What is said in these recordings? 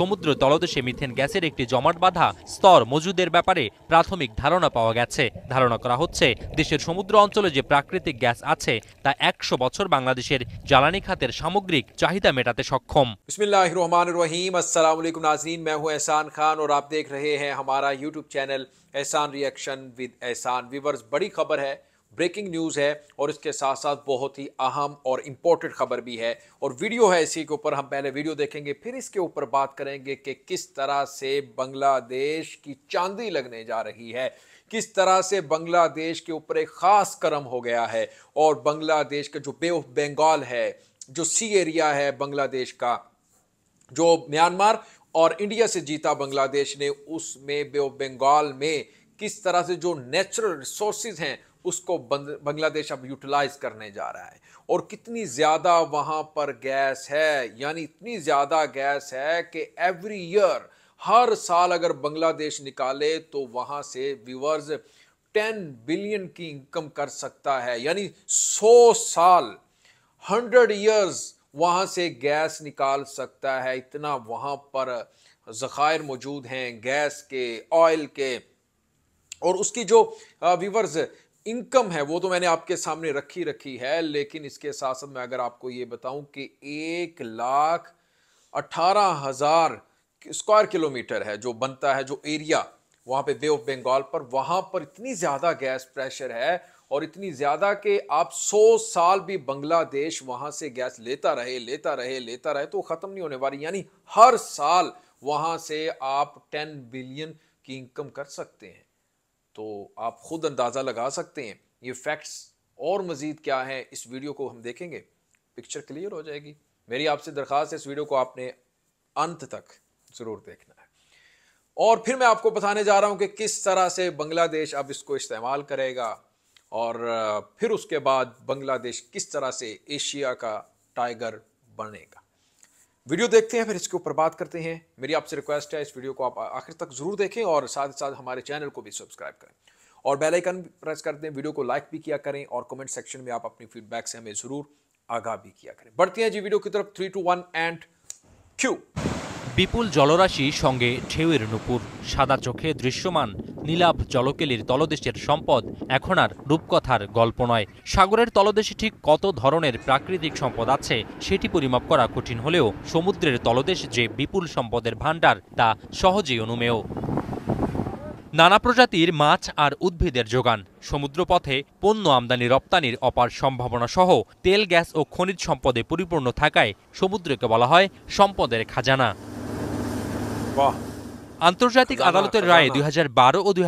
সমুদ্র তলদেশে মিথেন গ্যাসের একটি জমাট বাধা স্তর মজুদের ব্যাপারে প্রাথমিক ধারণা পাওয়া গেছে ধারণা করা হচ্ছে দেশের সমুদ্র অঞ্চলে যে প্রাকৃতিক গ্যাস আছে তা একশো বছর বাংলাদেশের জ্বালানি খাতের সামগ্রিক চাহিদা মেটাতে সক্ষম রহমান রহিম अस्सलाम वालेकुम नाजरीन मैं हूं एहसान खान और आप देख रहे हैं हमारा YouTube channel Ehsan reaction with Ehsan viewers breaking news है और इसके साथ साथ बहुत ही अहम और इम्पोर्टेंट खबर भी है और वीडियो है इसी के ऊपर हम पहले वीडियो देखेंगे फिर इसके ऊपर बात करेंगे कि किस तरह से बांग्लादेश की चांदी लगने जा रही है किस तरह से बांग्लादेश के ऊपर एक ख़ास करम हो गया है और बांग्लादेश का जो बे ऑफ बंगाल है जो सी एरिया है बांग्लादेश का जो म्यांमार और इंडिया से जीता बांग्लादेश ने उसमें बे ऑफ बंगाल में किस तरह से जो नेचुरल रिसोर्सेज हैं उसको बांग्लादेश अब यूटिलाइज करने जा रहा है और कितनी ज़्यादा वहाँ पर गैस है यानी इतनी ज़्यादा गैस है कि एवरी ईयर हर साल अगर बांग्लादेश निकाले तो वहाँ से व्यूवर्स टेन बिलियन की इनकम कर सकता है यानी सौ साल हंड्रेड ईयर्स वहाँ से गैस निकाल सकता है इतना वहाँ पर ज़खायर मौजूद हैं गैस के ऑयल के और उसकी जो व्यूवर्स इनकम है वो तो मैंने आपके सामने रखी रखी है लेकिन इसके साथ साथ मैं अगर आपको ये बताऊं कि एक लाख अठारह हजार स्क्वायर किलोमीटर है जो बनता है जो एरिया वहां पे बे ऑफ बंगाल पर वहां पर इतनी ज़्यादा गैस प्रेशर है और इतनी ज़्यादा कि आप 100 साल भी बांग्लादेश वहां से गैस लेता रहे लेता रहे लेता रहे तो ख़त्म नहीं होने वाली यानी हर साल वहां से आप 10 बिलियन की इनकम कर सकते हैं तो आप ख़ुद अंदाज़ा लगा सकते हैं ये फैक्ट्स और मज़ीद क्या है इस वीडियो को हम देखेंगे पिक्चर क्लियर हो जाएगी मेरी आपसे दरख्वास्त है इस वीडियो को आपने अंत तक ज़रूर देखना है और फिर मैं आपको बताने जा रहा हूँ कि किस तरह से बांग्लादेश अब इसको इस्तेमाल करेगा और फिर उसके बाद बांग्लादेश किस तरह से एशिया का टाइगर बनेगा वीडियो देखते हैं फिर इसके ऊपर बात करते हैं मेरी आपसे रिक्वेस्ट है इस वीडियो को आप आखिर तक जरूर देखें और साथ ही साथ हमारे चैनल को भी सब्सक्राइब करें और बेल आइकन प्रेस कर दें वीडियो को लाइक भी किया करें और कमेंट सेक्शन में आप अपनी फीडबैक से हमें जरूर आगाह भी किया करें बढ़ते हैं जी वीडियो की तरफ थ्री टू वन एंड क्यू विपुल जलराशि संगे ঢেউয়ের নুপুর सदा चोखे दृश्यमान নীলাভ জলকেলির তলদেশের সম্পদ এখন আর রূপকথার গল্প নয় সাগরের তলদেশে ঠিক কত ধরনের প্রাকৃতিক সম্পদ আছে সেটি পরিমাপ করা কঠিন হলেও সমুদ্রের তলদেশ যে বিপুল সম্পদের ভাণ্ডার তা সহজেই অনুমেয় নানা প্রজাতির মাছ আর উদ্ভিদের যোগান সমুদ্রপথে পণ্য আমদানি রপ্তানির অপার সম্ভাবনা সহ তেল গ্যাস ও খনিজ সম্পদে পরিপূর্ণ থাকায় সমুদ্রকে বলা হয় সম্পদের খাজানা আন্তর্জাতিক আদালতের রায়ে দুই হাজার ও দুই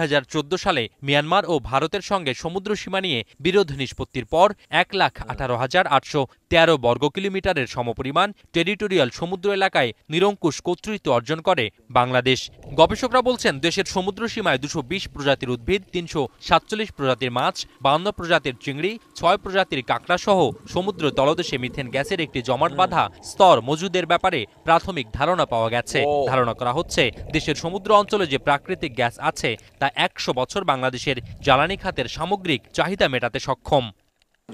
সালে মিয়ানমার ও ভারতের সঙ্গে সমুদ্র সীমা নিয়ে বিরোধ নিষ্পত্তির পর এক লাখ আঠারো হাজার আটশো তেরো বর্গ কিলোমিটারের সমপরিমাণ টেরিটোরিয়াল সমুদ্র এলাকায় নিরঙ্কুশ কর্তৃত্ব অর্জন করে বাংলাদেশ গবেষকরা বলছেন দেশের সমুদ্র সীমায় দুশো প্রজাতির উদ্ভিদ তিনশো সাতচল্লিশ প্রজাতির মাছ বান্ন প্রজাতির চিংড়ি ছয় প্রজাতির কাঁকড়া সহ সমুদ্র তলদেশে মিথেন গ্যাসের একটি জমাট বাঁধা স্তর মজুদের ব্যাপারে প্রাথমিক ধারণা পাওয়া গেছে ধারণা করা হচ্ছে দেশের সমুদ্র অঞ্চলে যে প্রাকৃতিক গ্যাস আছে তা একশো বছর বাংলাদেশের জ্বালানি খাতের সামগ্রিক চাহিদা মেটাতে সক্ষম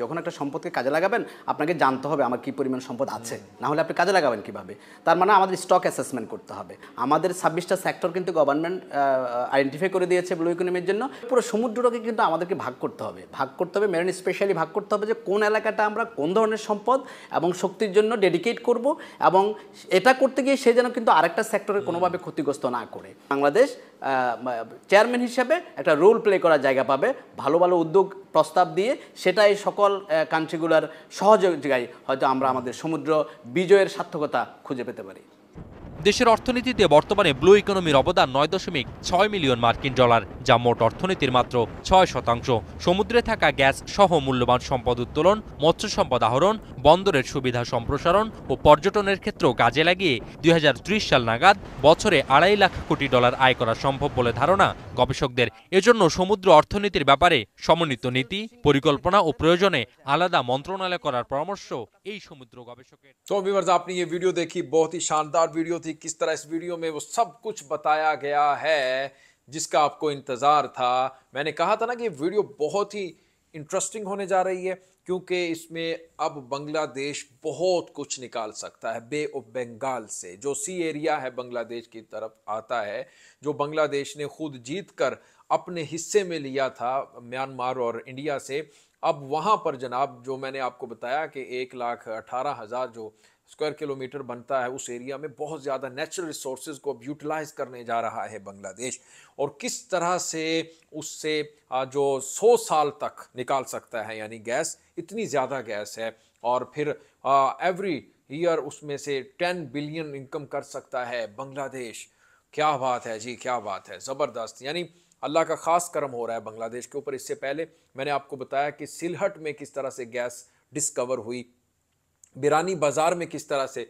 যখন একটা সম্পদকে কাজে লাগাবেন আপনাকে জানতে হবে আমার কী পরিমাণ সম্পদ আছে না হলে আপনি কাজে লাগাবেন কিভাবে তার মানে আমাদের স্টক অ্যাসেসমেন্ট করতে হবে আমাদের ছাব্বিশটা সেক্টর কিন্তু গভর্নমেন্ট আইডেন্টিফাই করে দিয়েছে ব্লু ইকোনমির জন্য পুরো সমুদ্রটাকে কিন্তু আমাদেরকে ভাগ করতে হবে ভাগ করতে হবে মেরিন স্পেশালি ভাগ করতে হবে যে কোন এলাকাটা আমরা কোন ধরনের সম্পদ এবং শক্তির জন্য ডেডিকেট করব এবং এটা করতে গিয়ে সে যেন কিন্তু আরেকটা সেক্টরে কোনোভাবে ক্ষতিগ্রস্ত না করে বাংলাদেশ চেয়ারম্যান হিসাবে একটা রোল প্লে করার জায়গা পাবে ভালো ভালো উদ্যোগ প্রস্তাব দিয়ে সেটাই সকল কান্ট্রিগুলোর সহযোগিতায় হয়তো আমরা আমাদের সমুদ্র বিজয়ের সার্থকতা খুঁজে পেতে পারি দেশের অর্থনীতিতে বর্তমানে ব্লু ইকোনমির অবদান নয় দশমিক ছয় মিলিয়ন মার্কিন ডলার যা মোট অর্থনীতির মাত্র ছয় শতাংশ সমুদ্রে থাকা গ্যাস সহ মূল্যবান সম্পদ উত্তোলন মৎস্য সম্পদ আহরণ বন্দরের সুবিধা সম্প্রসারণ ও পর্যটনের ক্ষেত্রেও কাজে লাগিয়ে দুই সাল নাগাদ বছরে আড়াই লাখ কোটি ডলার আয় করা সম্ভব বলে ধারণা গবেষকদের এজন্য সমুদ্র অর্থনীতির ব্যাপারে সমন্বিত নীতি পরিকল্পনা ও প্রয়োজনে আলাদা মন্ত্রণালয় করার পরামর্শ এই সমুদ্র গবেষকের আপনি এই ভিডিও দেখি বহতি শানদার ভিডিও जी किस तरह इस वीडियो में वो सब कुछ बताया गया है जिसका आपको इंतज़ार था मैंने कहा था ना कि वीडियो बहुत ही इंटरेस्टिंग होने जा रही है क्योंकि इसमें अब बांग्लादेश बहुत कुछ निकाल सकता है बे ऑफ बंगाल से जो सी एरिया है बांग्लादेश की तरफ आता है जो बांग्लादेश ने खुद जीत कर अपने हिस्से में लिया था म्यांमार और इंडिया से अब वहाँ पर जनाब जो मैंने आपको बताया कि एक लाख अठारह हज़ार जो स्क्वायर किलोमीटर बनता है उस एरिया में बहुत ज़्यादा नेचुरल रिसोर्स को अब यूटिलाइज करने जा रहा है बांग्लादेश और किस तरह से उससे जो 100 साल तक निकाल सकता है यानी गैस इतनी ज़्यादा गैस है और फिर एवरी ईयर उसमें से 10 बिलियन इनकम कर सकता है बांग्लादेश क्या बात है जी क्या बात है ज़बरदस्त यानी अल्लाह का ख़ास करम हो रहा है बांग्लादेश के ऊपर इससे पहले मैंने आपको बताया कि सिलहट में किस तरह से गैस डिस्कवर हुई बिरानी बाज़ार में किस तरह से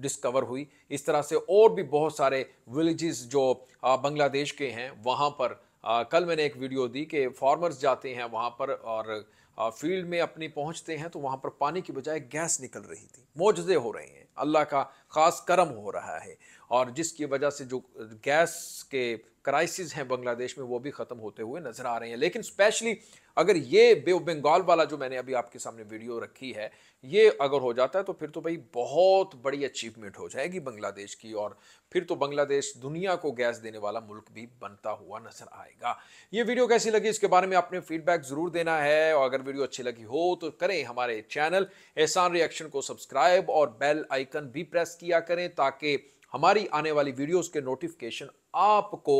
डिस्कवर हुई इस तरह से और भी बहुत सारे विलेजेस जो बांग्लादेश के हैं वहाँ पर आ, कल मैंने एक वीडियो दी कि फार्मर्स जाते हैं वहाँ पर और फील्ड में अपनी पहुँचते हैं तो वहाँ पर पानी की बजाय गैस निकल रही थी मौजे हो रहे हैं अल्लाह का ख़ास करम हो रहा है और जिसकी वजह से जो गैस के क्राइसिस हैं बांग्लादेश में वो भी ख़त्म होते हुए नज़र आ रहे हैं लेकिन स्पेशली अगर ये बे बंगाल वाला जो मैंने अभी आपके सामने वीडियो रखी है ये अगर हो जाता है तो फिर तो भाई बहुत बड़ी अचीवमेंट हो जाएगी बांग्लादेश की और फिर तो बांग्लादेश दुनिया को गैस देने वाला मुल्क भी बनता हुआ नजर आएगा ये वीडियो कैसी लगी इसके बारे में आपने फीडबैक ज़रूर देना है और अगर वीडियो अच्छी लगी हो तो करें हमारे चैनल एहसान रिएक्शन को सब्सक्राइब और बेल आई आइकन भी प्रेस किया करें ताकि हमारी आने वाली वीडियोस के नोटिफिकेशन आपको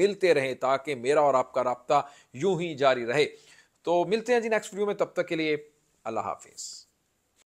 मिलते रहें ताकि मेरा और आपका रबता यूं ही जारी रहे तो मिलते हैं जी नेक्स्ट वीडियो में तब तक के लिए अल्लाह हाफिज़